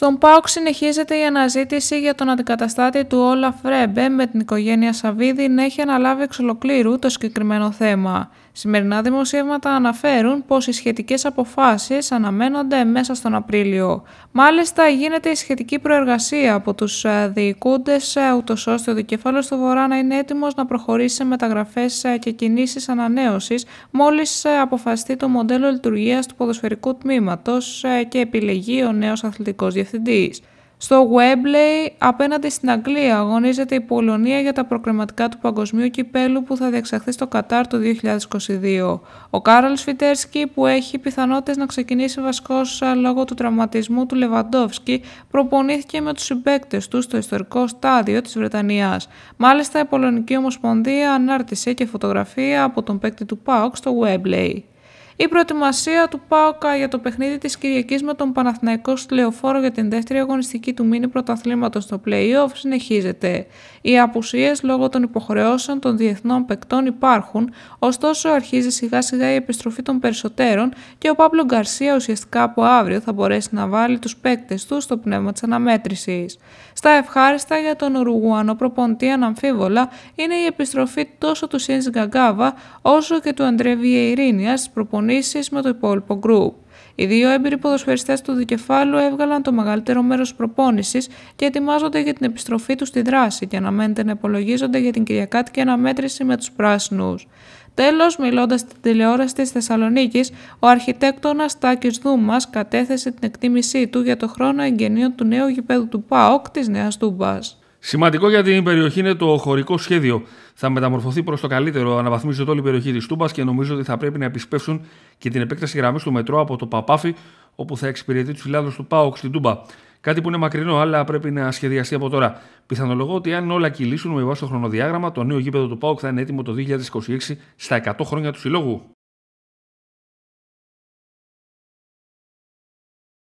Στον ΠΑΟΚ συνεχίζεται η αναζήτηση για τον αντικαταστάτη του Όλα Φρέμπε με την οικογένεια Σαββίδη να έχει αναλάβει εξ ολοκλήρου το συγκεκριμένο θέμα. Σημερινά δημοσίευματα αναφέρουν πως οι σχετικές αποφάσεις αναμένονται μέσα στον Απρίλιο. Μάλιστα γίνεται η σχετική προεργασία από τους ε, διοικούντες ε, ούτως ώστε ο δικεφάλος του Βορρά να είναι έτοιμος να προχωρήσει σε μεταγραφές ε, και κινήσεις ανανέωσης μόλις αποφαστεί το μοντέλο λειτουργίας του ποδοσφαιρικού τμήματος και επιλεγεί ο νέος αθλητικός διευθυντής. Στο Γουέμπλεϊ, απέναντι στην Αγγλία, αγωνίζεται η Πολωνία για τα προκριματικά του παγκοσμίου κυπέλου που θα διεξαχθεί στο Κατάρ το 2022. Ο Κάραλ Φιτέρσκι, που έχει πιθανότητες να ξεκινήσει βασικός λόγω του τραυματισμού του Λεβαντόφσκι, προπονήθηκε με τους συμπαίκτες του στο ιστορικό στάδιο της Βρετανίας. Μάλιστα, η Πολωνική Ομοσπονδία ανάρτησε και φωτογραφία από τον παίκτη του ΠΑΟΚ στο Γουέμπλεϊ. Η προετοιμασία του ΠΑΟΚΑ για το παιχνίδι της Κυριακής με τον Παναθηναϊκό στη Λεωφόρο για την δεύτερη αγωνιστική του μήνυ πρωταθλήματος στο play συνεχίζεται. Οι απουσίες λόγω των υποχρεώσεων των διεθνών παικτών υπάρχουν, ωστόσο αρχίζει σιγά σιγά η επιστροφή των περισσότερων και ο Παύλο Γκαρσία ουσιαστικά από αύριο θα μπορέσει να βάλει τους παίκτες του στο πνεύμα της αναμέτρησης. Στα ευχάριστα για τον Ουρουγουανό προποντή αναμφίβολα είναι η επιστροφή τόσο του Σιέντζ Γκαγκάβα όσο και του Αντρέβιε Ειρήνια με το υπόλοιπο γκρουπ. Οι δύο έμπειροι ποδοσφαιριστές του Δικεφάλου έβγαλαν το μεγαλύτερο μέρος προπόνησης και ετοιμάζονται για την επιστροφή τους στη δράση και αναμένεται να υπολογίζονται για την Κυριακάτικη αναμέτρηση με τους πράσινους. Τέλος, μιλώντας στην τηλεόραση της Θεσσαλονίκης, ο αρχιτέκτονας Τάκης Δούμας κατέθεσε την εκτίμησή του για το χρόνο εγγενείων του νέου γηπέδου του ΠΑΟΚ της Νέας Τούμπας. Σημαντικό για την περιοχή είναι το χωρικό σχέδιο. Θα μεταμορφωθεί προς το καλύτερο, αναβαθμίζεται όλη η περιοχή της Τούμπας και νομίζω ότι θα πρέπει να επισπεύσουν και την επέκταση γραμμής του μετρό από το Παπάφι, όπου θα εξυπηρετεί τους φιλάδους του ΠΑΟΚ στην Τούμπα. Κάτι που είναι μακρινό, αλλά πρέπει να σχεδιαστεί από τώρα. Πιθανολογώ ότι αν όλα κυλήσουν με βάση το χρονοδιάγραμμα, το νέο γήπεδο του ΠΑΟΚ θα είναι έτοιμο το 2026 στα 100 χρόνια του συλλόγου.